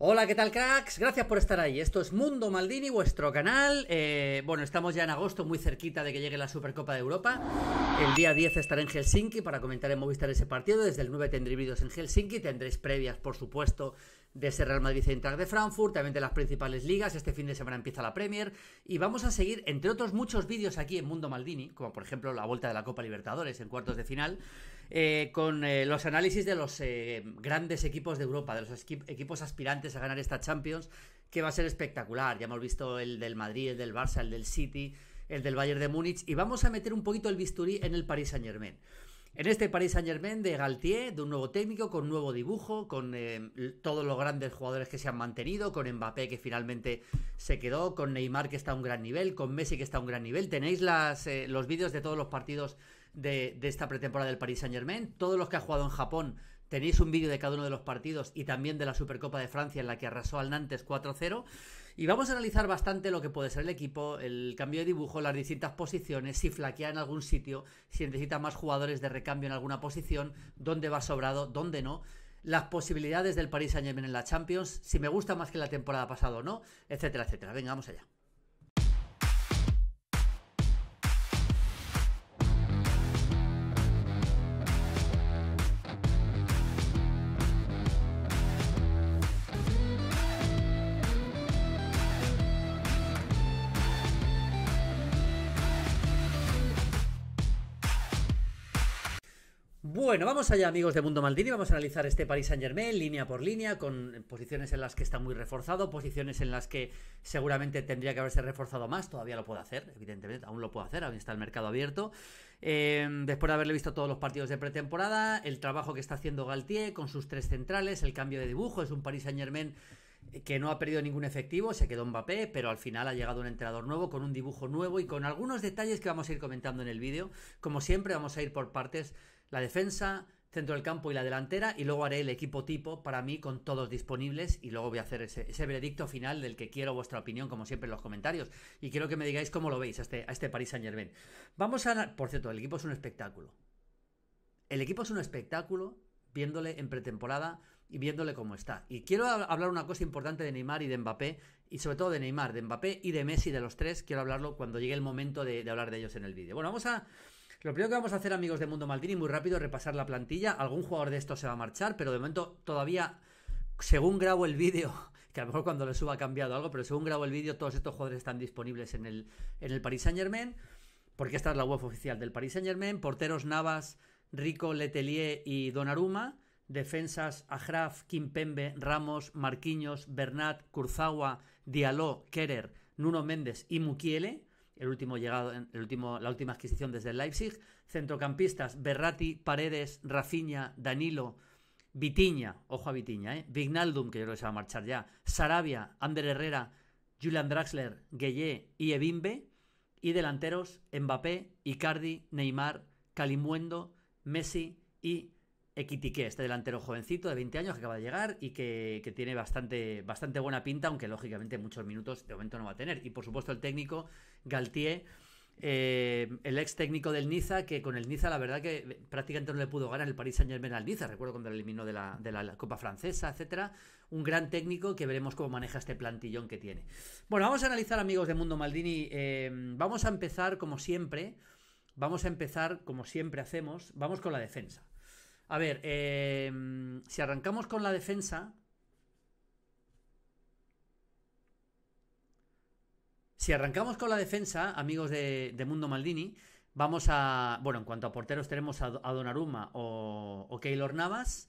Hola, ¿qué tal cracks? Gracias por estar ahí. Esto es Mundo Maldini, vuestro canal. Eh, bueno, estamos ya en agosto, muy cerquita de que llegue la Supercopa de Europa. El día 10 estaré en Helsinki para comentar en Movistar ese partido. Desde el 9 tendré vídeos en Helsinki. Tendréis previas, por supuesto, de ese Real Madrid Central de Frankfurt, también de las principales ligas. Este fin de semana empieza la Premier. Y vamos a seguir, entre otros muchos vídeos aquí en Mundo Maldini, como por ejemplo la vuelta de la Copa Libertadores en cuartos de final, eh, con eh, los análisis de los eh, grandes equipos de Europa, de los equipos aspirantes a ganar esta Champions, que va a ser espectacular. Ya hemos visto el del Madrid, el del Barça, el del City el del Bayern de Múnich, y vamos a meter un poquito el bisturí en el Paris Saint Germain. En este Paris Saint Germain de Galtier, de un nuevo técnico, con nuevo dibujo, con eh, todos los grandes jugadores que se han mantenido, con Mbappé que finalmente se quedó, con Neymar que está a un gran nivel, con Messi que está a un gran nivel. Tenéis las, eh, los vídeos de todos los partidos de, de esta pretemporada del Paris Saint Germain. Todos los que ha jugado en Japón tenéis un vídeo de cada uno de los partidos y también de la Supercopa de Francia en la que arrasó al Nantes 4-0. Y vamos a analizar bastante lo que puede ser el equipo, el cambio de dibujo, las distintas posiciones, si flaquea en algún sitio, si necesita más jugadores de recambio en alguna posición, dónde va sobrado, dónde no las posibilidades del Paris Saint Germain en la Champions, si me gusta más que la temporada pasada o no, etcétera, etcétera. Venga, vamos allá. Bueno, vamos allá, amigos de Mundo Maldini. Vamos a analizar este Paris Saint Germain línea por línea, con posiciones en las que está muy reforzado, posiciones en las que seguramente tendría que haberse reforzado más. Todavía lo puede hacer, evidentemente, aún lo puede hacer, aún está el mercado abierto. Em, después de haberle visto todos los partidos de pretemporada, el trabajo que está haciendo Galtier con sus tres centrales, el cambio de dibujo, es un Paris Saint Germain eh, que no ha perdido ningún efectivo, se quedó Mbappé, pero al final ha llegado un entrenador nuevo con un dibujo nuevo y con algunos detalles que vamos a ir comentando en el vídeo. Como siempre, vamos a ir por partes la defensa, centro del campo y la delantera, y luego haré el equipo tipo para mí con todos disponibles y luego voy a hacer ese, veredicto final del que quiero vuestra opinión, como siempre, en los comentarios. Y quiero que me digáis cómo lo veis a este, a este Paris Saint Germain. Vamos a... Por cierto, el equipo es un espectáculo. El equipo es un espectáculo viéndole en pretemporada y viéndole cómo está. Y quiero hablar una cosa importante de Neymar y de Mbappé, y sobre todo de Neymar, de Mbappé y de Messi, de los tres, quiero hablarlo cuando llegue el momento de hablar de ellos en el vídeo. Bueno, vamos a, lo primero que vamos a hacer, amigos de Mundo Maldini, muy rápido, repasar la plantilla. Algún jugador de estos se va a marchar, pero de momento todavía, según grabo el vídeo, que a lo mejor cuando lo suba ha cambiado algo, pero según grabo el vídeo, todos estos jugadores están disponibles en el, en el Paris Saint Germain, porque esta es la web oficial del Paris Saint Germain. Porteros Navas, Rico, Letelier y donaruma Defensas Ajraf, Kimpembe, Ramos, Marquinhos, Bernat, Kurzawa, Diallo, Kerer, Nuno Méndez y Mukiele el último llegado, el último, la última adquisición desde el Leipzig. Centrocampistas, Berrati, Paredes, Rafinha, Danilo, Vitiña, ojo a Vitiña, ¿eh? Vignaldum, que yo creo que se va a marchar ya, Sarabia, Ander Herrera, Julian Draxler, Gueye y Ebimbe. Y delanteros, Mbappé, Icardi, Neymar, Calimuendo, Messi y Equitiqué, este delantero jovencito de 20 años que acaba de llegar y que, tiene bastante, bastante buena pinta, aunque lógicamente muchos minutos de momento no va a tener. Y por supuesto el técnico Galtier, eh, el ex técnico del Niza, que con el Niza la verdad que eh, prácticamente no le pudo ganar el Paris Saint Germain al Niza, recuerdo cuando lo eliminó de la, Copa Francesa, etcétera. Un gran técnico que veremos cómo maneja este plantillón que tiene. Bueno, vamos a analizar amigos de Mundo Maldini, eh, vamos a empezar como siempre, vamos a empezar como siempre hacemos, vamos con la defensa. A ver, em, si arrancamos con la defensa. Si arrancamos con la defensa, amigos de, Mundo Maldini, vamos a. Bueno, en cuanto a porteros, tenemos a, Don Donnarumma o, o Keylor Navas.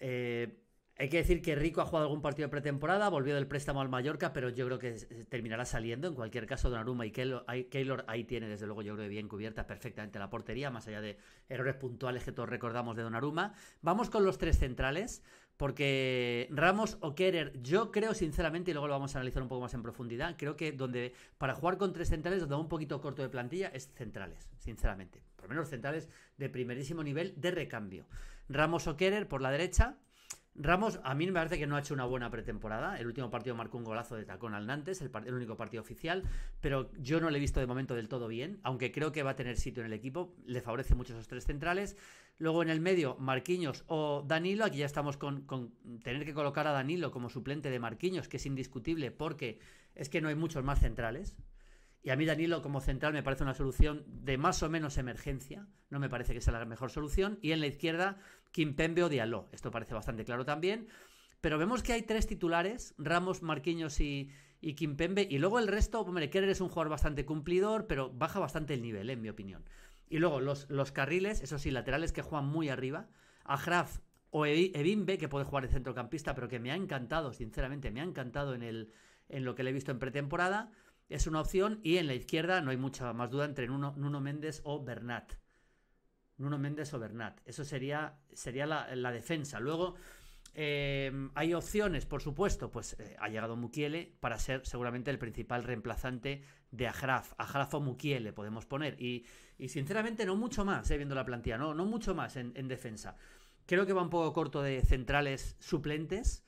Eh, hay que decir que Rico ha jugado algún partido de pretemporada, volvió del préstamo al Mallorca, pero yo creo que terminará saliendo. En cualquier caso, Donnarumma y Keylor ahí tiene, desde luego, yo creo que bien cubierta perfectamente la portería, más allá de errores puntuales que todos recordamos de Donaruma. Vamos con los tres centrales, porque Ramos o Kerer, yo creo sinceramente, y luego lo vamos a analizar un poco más en profundidad, creo que donde para jugar con tres centrales, donde un poquito corto de plantilla, es centrales, sinceramente. Por lo menos centrales de primerísimo nivel de recambio. Ramos o Kerer por la derecha, Ramos, a mí me parece que no ha hecho una buena pretemporada. El último partido marcó un golazo de tacón al Nantes, el, único partido oficial, pero yo no le he visto de momento del todo bien, aunque creo que va a tener sitio en el equipo. Le favorece mucho esos tres centrales. Luego en el medio, Marquinhos o Danilo. Aquí ya estamos con, con tener que colocar a Danilo como suplente de Marquinhos, que es indiscutible porque es que no hay muchos más centrales. Y a mí Danilo como central me parece una solución de más o menos emergencia, no me parece que sea la mejor solución. Y en la izquierda, Kimpembe o Diallo, esto parece bastante claro también. Pero vemos que hay tres titulares, Ramos, Marquinhos y, y Kimpembe, y luego el resto, hombre, Kerer es un jugador bastante cumplidor, pero baja bastante el nivel, en mi opinión. Y luego los, carriles, esos sí, laterales que juegan muy arriba, Ajraf o Ebimbe, que puede jugar de centrocampista, pero que me ha encantado, sinceramente, me ha encantado en, el, en lo que le he visto en pretemporada es una opción y en la izquierda no hay mucha más duda entre Nuno, Méndez o Bernat. Nuno Méndez o Bernat. Eso sería, sería la, defensa. Luego eh, hay opciones, por supuesto. Pues eh, ha llegado Mukiele para ser seguramente el principal reemplazante de Ajraf. Ajraf o Mukiele podemos poner. Y, y sinceramente no mucho más, eh, viendo la plantilla. No, no mucho más en defensa. Creo que va un poco corto de centrales suplentes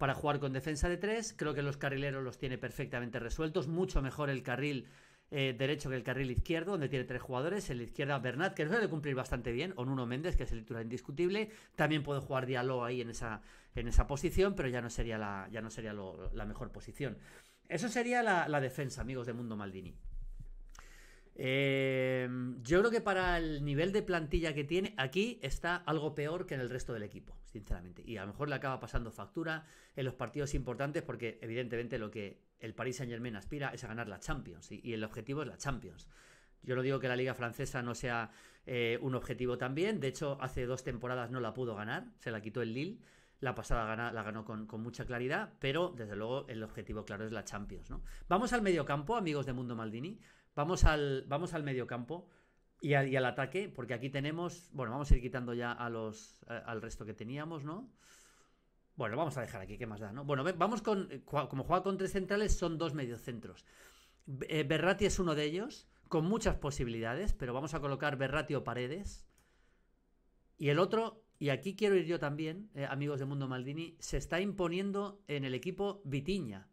para jugar con defensa de tres. Creo que los carrileros los tiene perfectamente resueltos. Mucho mejor el carril eh, derecho que el carril izquierdo, donde tiene tres jugadores. En la izquierda Bernat, que debe cumplir bastante bien. O Nuno Méndez, que es el titular indiscutible. También puede jugar Diallo ahí en esa, en esa posición, pero ya no sería la, ya no sería la mejor posición. Eso sería la, la defensa, amigos de Mundo Maldini. Eh, Em, yo creo que para el nivel de plantilla que tiene, aquí está algo peor que en el resto del equipo, sinceramente. Y a lo mejor le acaba pasando factura en los partidos importantes, porque evidentemente lo que el Paris Saint Germain aspira es a ganar la Champions, y, el objetivo es la Champions. Yo no digo que la liga francesa no sea eh, un objetivo también, de hecho hace dos temporadas no la pudo ganar, se la quitó el Lille la pasada la ganó con, mucha claridad, pero desde luego el objetivo claro es la Champions. ¿no? Vamos al mediocampo, amigos de Mundo Maldini. Vamos al, vamos al mediocampo y al, ataque, porque aquí tenemos. Bueno, vamos a ir quitando ya a los, al resto que teníamos, ¿no? Bueno, vamos a dejar aquí, ¿qué más da? Bueno, vamos con. Eh, como juega con tres centrales, son dos mediocentros. Eh, Berratti es uno de ellos, con muchas posibilidades, pero vamos a colocar Berratti o Paredes. Y el otro, y aquí quiero ir yo también, eh, amigos de Mundo Maldini, se está imponiendo en el equipo Vitiña.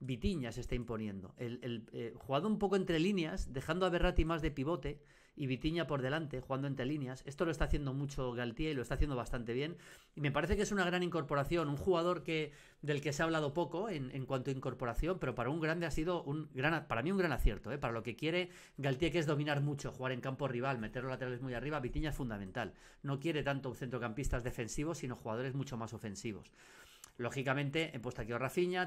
Vitiña se está imponiendo. El, eh, jugado un poco entre líneas, dejando a Berratti más de pivote y Vitiña por delante, jugando entre líneas. Esto lo está haciendo mucho Galtier y lo está haciendo bastante bien. Y me parece que es una gran incorporación, un jugador que, del que se ha hablado poco en, cuanto a incorporación, pero para un grande ha sido un gran, para mí un gran acierto. ¿eh? Para lo que quiere Galtier, que es dominar mucho, jugar en campo rival, meter los laterales muy arriba, Vitiña es fundamental. No quiere tanto centrocampistas defensivos, sino jugadores mucho más ofensivos. Lógicamente, en puesto aquí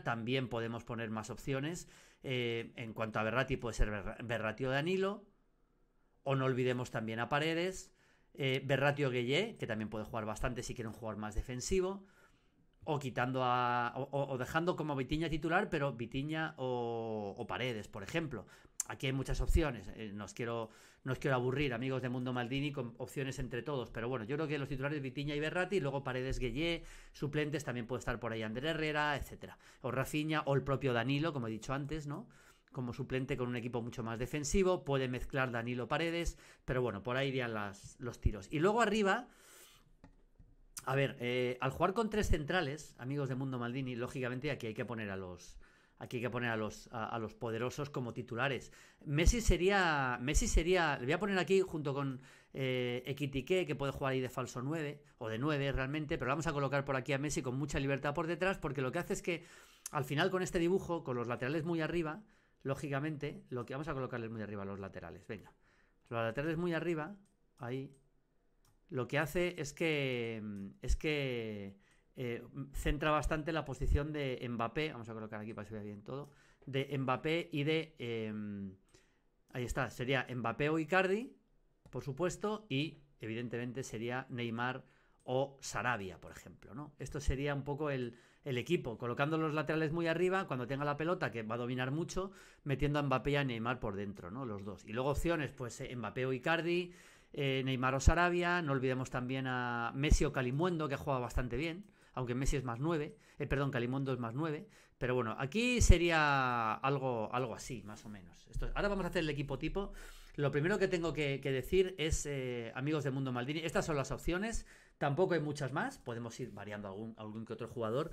también podemos poner más opciones. Eh, en cuanto a Berrati, puede ser o Danilo, o no olvidemos también a Paredes, eh, Berratio Gueye, que también puede jugar bastante si quiere un jugador más defensivo. O quitando a. o, dejando como Vitiña titular, pero Vitiña o, Paredes, por ejemplo. Aquí hay muchas opciones. Eh, no os quiero, aburrir, amigos de Mundo Maldini, con opciones entre todos. Pero bueno, yo creo que los titulares Vitiña y Berrati, luego Paredes Gueye, suplentes, también puede estar por ahí Andrés Herrera, etcétera. O Rafiña, o el propio Danilo, como he dicho antes, ¿no? como suplente con un equipo mucho más defensivo, puede mezclar Danilo Paredes, pero bueno, por ahí irían los tiros. Y luego arriba, a ver, eh, al jugar con tres centrales, amigos de Mundo Maldini, lógicamente aquí hay que poner a los... Aquí hay que poner a los, a, los poderosos como titulares. Messi sería. Messi sería. Le voy a poner aquí junto con eh, Equitique, que puede jugar ahí de falso 9 o de 9 realmente, pero vamos a colocar por aquí a Messi con mucha libertad por detrás, porque lo que hace es que al final con este dibujo, con los laterales muy arriba, Lógicamente, lo que vamos a colocarle muy arriba los laterales. Venga, los laterales muy arriba, ahí, lo que hace es que, mm, es que eh, centra bastante la posición de Mbappé, vamos a colocar aquí para que se vea bien todo, de Mbappé y de... Em, ahí está, sería Mbappé o Icardi, por supuesto, y evidentemente sería Neymar o Sarabia, por ejemplo, ¿no? Esto sería un poco el, el equipo, colocando los laterales muy arriba, cuando tenga la pelota, que va a dominar mucho, metiendo a Mbappé y a Neymar por dentro, ¿no? Los dos. Y luego opciones, pues eh, Mbappé o Icardi, eh, Neymar o Sarabia, no olvidemos también a Messi o Calimundo, que ha jugado bastante bien, aunque Messi es más 9, eh, perdón, Calimundo es más 9, pero bueno, aquí sería algo, algo así, más o menos. Esto, ahora vamos a hacer el equipo tipo. Lo primero que tengo que, decir es, amigos de Mundo Maldini, estas son las opciones, Tampoco hay muchas más, podemos ir variando algún, algún que otro jugador.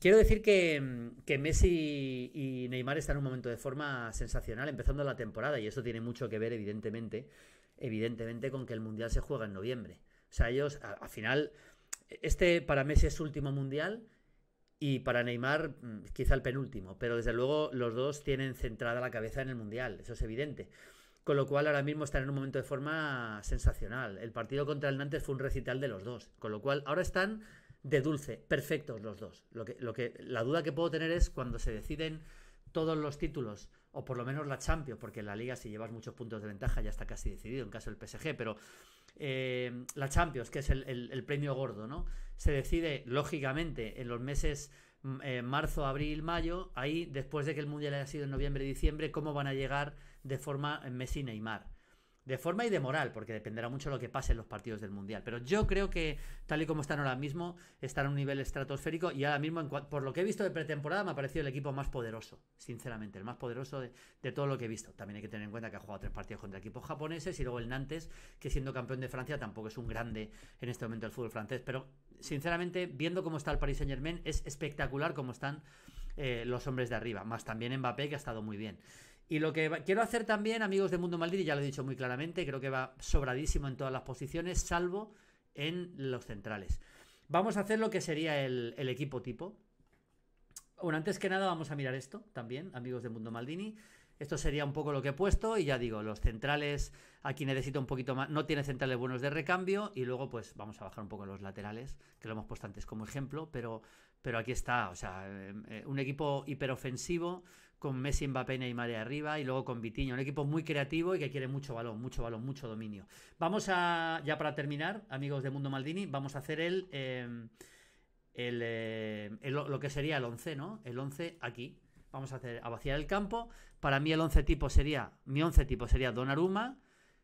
Quiero decir que, mm, que, Messi y Neymar están en un momento de forma sensacional empezando la temporada y eso tiene mucho que ver evidentemente, evidentemente con que el Mundial se juega en noviembre. O sea, ellos al final, este para Messi es último Mundial y para Neymar mm, quizá el penúltimo, pero desde luego los dos tienen centrada la cabeza en el Mundial, eso es evidente. Con lo cual ahora mismo están en un momento de forma sensacional. El partido contra el Nantes fue un recital de los dos. Con lo cual ahora están de dulce, perfectos los dos. Lo que, lo que, la duda que puedo tener es cuando se deciden todos los títulos, o por lo menos la Champions, porque en la Liga si llevas muchos puntos de ventaja ya está casi decidido en caso del PSG, pero eh, la Champions, que es el, premio gordo, ¿no? Se decide, lógicamente, en los meses mm, eh, marzo, abril, mayo, ahí, después de que el Mundial haya sido en noviembre, diciembre, cómo van a llegar de forma eh, Messi Neymar. De forma y de moral, porque dependerá mucho de lo que pase en los partidos del Mundial. Pero yo creo que, tal y como están ahora mismo, están a un nivel estratosférico y ahora mismo, por lo que he visto de pretemporada, me ha parecido el equipo más poderoso, sinceramente, el más poderoso de, de todo lo que he visto. También hay que tener en cuenta que ha jugado tres partidos contra equipos japoneses y luego el Nantes, que siendo campeón de Francia tampoco es un grande en este momento del fútbol francés. Pero, sinceramente, viendo cómo está el Paris Saint Germain, es espectacular cómo están eh, los hombres de arriba, más también Mbappé, que ha estado muy bien. Y lo que quiero hacer también, amigos de Mundo Maldini, ya lo he dicho muy claramente, creo que va sobradísimo en todas las posiciones, salvo en los centrales. Vamos a hacer lo que sería el, equipo tipo. Bueno, antes que nada vamos a mirar esto también, amigos de Mundo Maldini. Esto sería un poco lo que he puesto y ya digo, los centrales aquí necesito un poquito más, no tiene centrales buenos de recambio y luego pues vamos a bajar un poco los laterales, que lo hemos puesto antes como ejemplo, pero, pero aquí está, o sea, eh, eh, un equipo hiperofensivo con Messi, Mbappé, Neymar arriba y luego con Vitiño, un equipo muy creativo y que quiere mucho balón, mucho balón, mucho dominio. Vamos a, ya para terminar, amigos de Mundo Maldini, vamos a hacer el, eh, lo que sería el 11, ¿no? El 11 aquí. Vamos a hacer a vaciar el campo. Para mí el 11 tipo sería, mi 11 tipo sería donaruma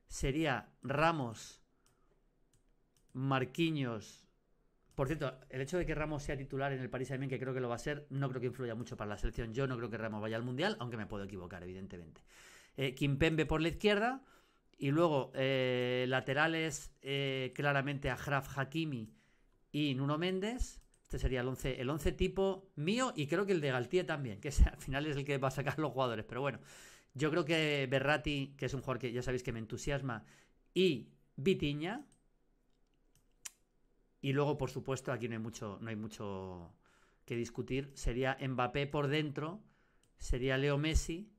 sería Ramos, Marquinhos. Por cierto, el hecho de que Ramos sea titular en el parís Saint-Germain, que creo que lo va a ser, no creo que influya mucho para la selección. Yo no creo que Ramos vaya al Mundial, aunque me puedo equivocar, evidentemente. Eh, Kimpembe por la izquierda. Y luego, eh, laterales, eh, claramente a Hakimi y Nuno Méndez. Este sería el 11 el once tipo mío y creo que el de Galtier también, que al final es el que va a sacar los jugadores. Pero bueno, yo creo que Berrati, que es un jugador que ya sabéis que me entusiasma, y Vitiña. Y luego, por supuesto, aquí no hay mucho, no hay mucho que discutir. Sería Mbappé por dentro, sería Leo Messi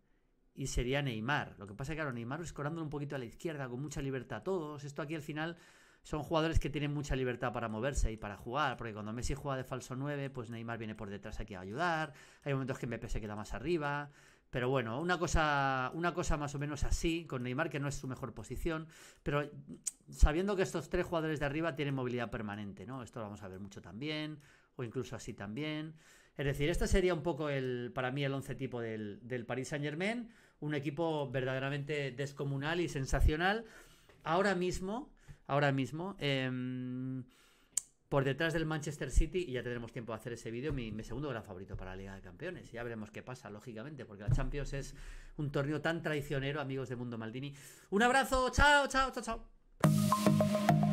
y sería Neymar. Lo que pasa es que, ahora Neymar corándolo un poquito a la izquierda, con mucha libertad todos. Esto aquí al final son jugadores que tienen mucha libertad para moverse y para jugar, porque cuando Messi juega de falso 9, pues Neymar viene por detrás aquí a ayudar, hay momentos que Mbappé se queda más arriba, pero bueno, una cosa, una cosa más o menos así con Neymar, que no es su mejor posición, pero mm, sabiendo que estos tres jugadores de arriba tienen movilidad permanente, ¿no? Esto lo vamos a ver mucho también, o incluso así también. Es decir, este sería un poco el, para mí el once tipo del, del Paris Saint Germain, un equipo verdaderamente descomunal y sensacional. Ahora mismo, ahora mismo. Em, por detrás del Manchester City, y ya tendremos tiempo de hacer ese vídeo, mi, mi, segundo gran favorito para la Liga de Campeones. Ya veremos qué pasa, lógicamente, porque la Champions es un torneo tan traicionero, amigos de Mundo Maldini. Un abrazo, chao, chao, chao, chao.